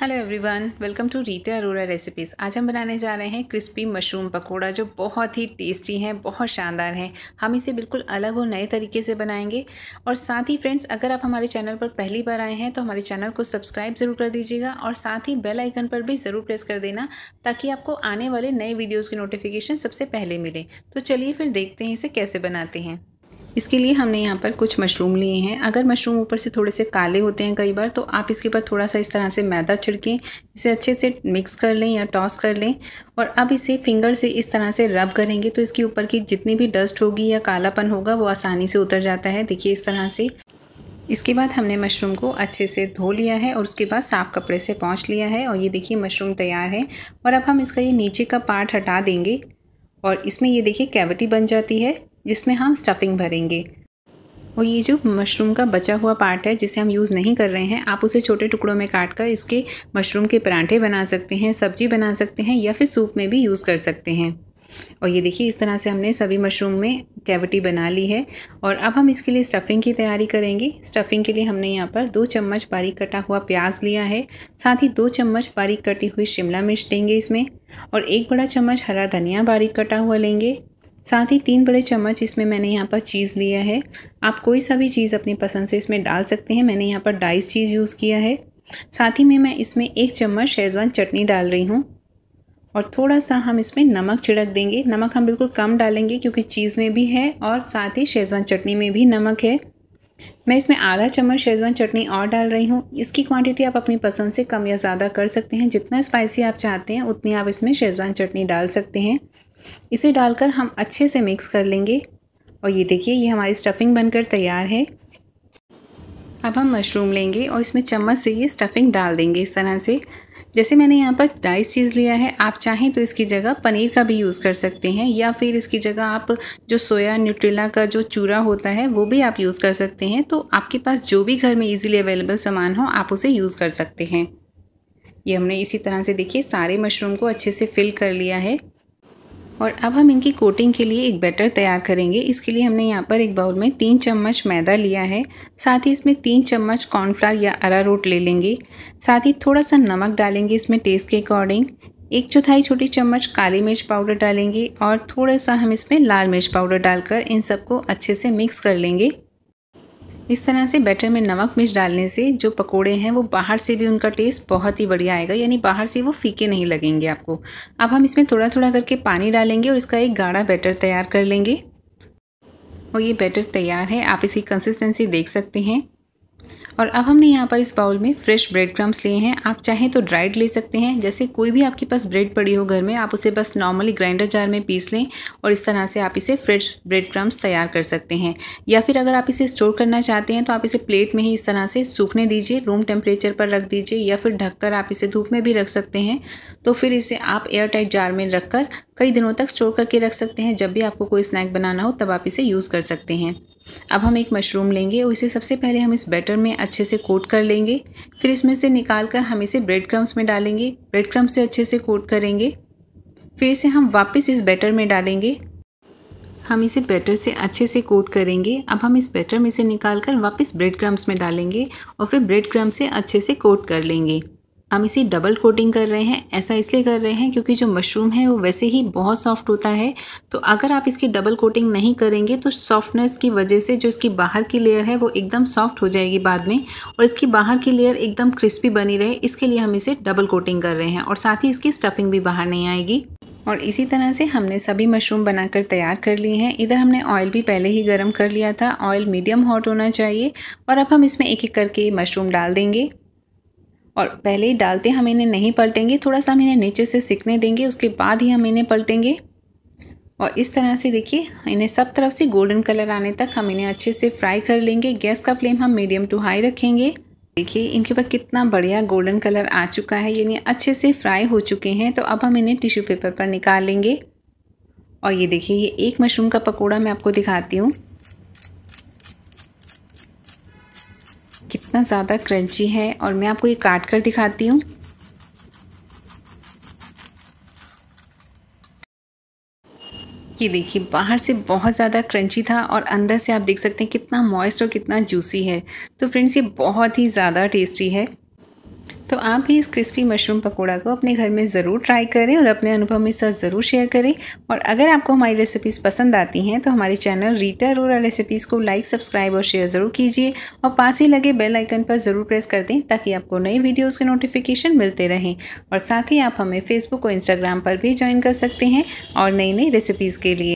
hello everyone welcome to Rita Arora recipes आज हम बनाने जा रहे हैं क्रिस्पी मशरूम पकोड़ा जो बहुत ही टेस्टी है बहुत शानदार है हम इसे बिल्कुल अलग और नए तरीके से बनाएंगे और साथ ही फ्रेंड्स अगर आप हमारे चैनल पर पहली बार आए हैं तो हमारे चैनल को सब्सक्राइब ज़रूर कर दीजिएगा और साथ ही बेल आइकन पर भी ज़रूर प्रेस कर देना ताकि आपको आने वाले नए वीडियोज़ की नोटिफिकेशन सबसे पहले मिले तो चलिए फिर देखते हैं इसे कैसे बनाते हैं इसके लिए हमने यहाँ पर कुछ मशरूम लिए हैं अगर मशरूम ऊपर से थोड़े से काले होते हैं कई बार तो आप इसके ऊपर थोड़ा सा इस तरह से मैदा छिड़कें इसे अच्छे से मिक्स कर लें या टॉस कर लें और अब इसे फिंगर से इस तरह से रब करेंगे तो इसके ऊपर की जितनी भी डस्ट होगी या कालापन होगा वो आसानी से उतर जाता है देखिए इस तरह से इसके बाद हमने मशरूम को अच्छे से धो लिया है और उसके बाद साफ़ कपड़े से पहुँच लिया है और ये देखिए मशरूम तैयार है और अब हम इसका ये नीचे का पार्ट हटा देंगे और इसमें ये देखिए कैविटी बन जाती है जिसमें हम स्टफिंग भरेंगे और ये जो मशरूम का बचा हुआ पार्ट है जिसे हम यूज़ नहीं कर रहे हैं आप उसे छोटे टुकड़ों में काट कर इसके मशरूम के परांठे बना सकते हैं सब्जी बना सकते हैं या फिर सूप में भी यूज़ कर सकते हैं और ये देखिए इस तरह से हमने सभी मशरूम में कैविटी बना ली है और अब हम इसके लिए स्टफ़िंग की तैयारी करेंगे स्टफ़िंग के लिए हमने यहाँ पर दो चम्मच बारीक कटा हुआ प्याज लिया है साथ ही दो चम्मच बारीक कटी हुई शिमला मिर्च लेंगे इसमें और एक बड़ा चम्मच हरा धनिया बारीक कटा हुआ लेंगे साथ ही तीन बड़े चम्मच इसमें मैंने यहाँ पर चीज़ लिया है आप कोई सा भी चीज़ अपनी पसंद से इसमें डाल सकते हैं मैंने यहाँ पर डाइस चीज़ यूज़ किया है साथ ही में मैं इसमें एक चम्मच शेजवान चटनी डाल रही हूँ और थोड़ा सा हम इसमें नमक छिड़क देंगे नमक हम बिल्कुल कम डालेंगे क्योंकि चीज़ में भी है और साथ ही शेजवान चटनी में भी नमक है मैं इसमें आधा चम्मच शेजवान चटनी और डाल रही हूँ इसकी क्वांटिटी आप अपनी पसंद से कम या ज़्यादा कर सकते हैं जितना स्पाइसी आप चाहते हैं उतनी आप इसमें शेजवान चटनी डाल सकते हैं इसे डालकर हम अच्छे से मिक्स कर लेंगे और ये देखिए ये हमारी स्टफ़िंग बनकर तैयार है अब हम मशरूम लेंगे और इसमें चम्मच से ये स्टफ़िंग डाल देंगे इस तरह से जैसे मैंने यहाँ पर डाइस चीज़ लिया है आप चाहें तो इसकी जगह पनीर का भी यूज़ कर सकते हैं या फिर इसकी जगह आप जो सोया न्यूट्रिला का जो चूरा होता है वो भी आप यूज़ कर सकते हैं तो आपके पास जो भी घर में इजीली अवेलेबल सामान हो आप उसे यूज़ कर सकते हैं ये हमने इसी तरह से देखिए सारे मशरूम को अच्छे से फिल कर लिया है और अब हम इनकी कोटिंग के लिए एक बैटर तैयार करेंगे इसके लिए हमने यहाँ पर एक बाउल में तीन चम्मच मैदा लिया है साथ ही इसमें तीन चम्मच कॉर्नफ्लावर या अरा रोट ले लेंगे साथ ही थोड़ा सा नमक डालेंगे इसमें टेस्ट के अकॉर्डिंग एक चौथाई छोटी चम्मच काली मिर्च पाउडर डालेंगे और थोड़ा सा हम इसमें लाल मिर्च पाउडर डालकर इन सबको अच्छे से मिक्स कर लेंगे इस तरह से बैटर में नमक मिर्च डालने से जो पकोड़े हैं वो बाहर से भी उनका टेस्ट बहुत ही बढ़िया आएगा यानी बाहर से वो फीके नहीं लगेंगे आपको अब हम इसमें थोड़ा थोड़ा करके पानी डालेंगे और इसका एक गाढ़ा बैटर तैयार कर लेंगे और ये बैटर तैयार है आप इसकी कंसिस्टेंसी देख सकते हैं और अब हमने यहाँ पर इस बाउल में फ्रेश ब्रेड क्रम्स लिए हैं आप चाहें तो ड्राइड ले सकते हैं जैसे कोई भी आपके पास ब्रेड पड़ी हो घर में आप उसे बस नॉर्मली ग्राइंडर जार में पीस लें और इस तरह से आप इसे फ्रेश ब्रेड क्रम्स तैयार कर सकते हैं या फिर अगर आप इसे स्टोर करना चाहते हैं तो आप इसे प्लेट में ही इस तरह से सूखने दीजिए रूम टेम्परेचर पर रख दीजिए या फिर ढककर आप इसे धूप में भी रख सकते हैं तो फिर इसे आप एयर टाइट जार में रखकर कई दिनों तक स्टोर करके रख सकते हैं जब भी आपको कोई स्नैक बनाना हो तब आप इसे यूज़ कर सकते हैं अब हम एक मशरूम लेंगे और इसे सबसे पहले हम इस बैटर में अच्छे से कोट कर लेंगे फिर इसमें से निकाल कर हम इसे ब्रेड क्रम्स में डालेंगे ब्रेड क्रम्स से अच्छे से कोट करेंगे फिर इसे हम वापस इस बैटर में डालेंगे हम इसे बैटर से अच्छे से कोट करेंगे अब हम इस बैटर में से निकाल कर वापस ब्रेड क्रम्स में डालेंगे और फिर ब्रेड क्रम्स से अच्छे से कोट कर लेंगे हम इसे डबल कोटिंग कर रहे हैं ऐसा इसलिए कर रहे हैं क्योंकि जो मशरूम है वो वैसे ही बहुत सॉफ्ट होता है तो अगर आप इसकी डबल कोटिंग नहीं करेंगे तो सॉफ्टनेस की वजह से जो इसकी बाहर की लेयर है वो एकदम सॉफ्ट हो जाएगी बाद में और इसकी बाहर की लेयर एकदम क्रिस्पी बनी रहे इसके लिए हम इसे डबल कोटिंग कर रहे हैं और साथ ही इसकी स्टफिंग भी बाहर नहीं आएगी और इसी तरह से हमने सभी मशरूम बनाकर तैयार कर लिए हैं इधर हमने ऑयल भी पहले ही गर्म कर लिया था ऑयल मीडियम हॉट होना चाहिए और अब हम इसमें एक एक करके मशरूम डाल देंगे और पहले ही डालते हम इन्हें नहीं पलटेंगे थोड़ा सा हम इन्हें नीचे से सिकने देंगे उसके बाद ही हम इन्हें पलटेंगे और इस तरह से देखिए इन्हें सब तरफ से गोल्डन कलर आने तक हम इन्हें अच्छे से फ्राई कर लेंगे गैस का फ्लेम हम मीडियम टू हाई रखेंगे देखिए इनके पास कितना बढ़िया गोल्डन कलर आ चुका है यानी अच्छे से फ्राई हो चुके हैं तो अब हम इन्हें टिश्यू पेपर पर निकाल लेंगे और ये देखिए ये एक मशरूम का पकौड़ा मैं आपको दिखाती हूँ कितना ज़्यादा क्रंची है और मैं आपको ये काट कर दिखाती हूँ ये देखिए बाहर से बहुत ज़्यादा क्रंची था और अंदर से आप देख सकते हैं कितना मॉइस्ट और कितना जूसी है तो फ्रेंड्स ये बहुत ही ज़्यादा टेस्टी है तो आप भी इस क्रिस्पी मशरूम पकौड़ा को अपने घर में ज़रूर ट्राई करें और अपने अनुभव में साथ ज़रूर शेयर करें और अगर आपको हमारी रेसिपीज़ पसंद आती हैं तो हमारे चैनल रीटा अरोरा रेसिपीज़ को लाइक सब्सक्राइब और शेयर ज़रूर कीजिए और पास ही लगे बेल आइकन पर ज़रूर प्रेस कर दें ताकि आपको नए वीडियोज़ के नोटिफिकेशन मिलते रहें और साथ ही आप हमें फेसबुक और इंस्टाग्राम पर भी ज्वाइन कर सकते हैं और नई नई रेसिपीज़ के लिए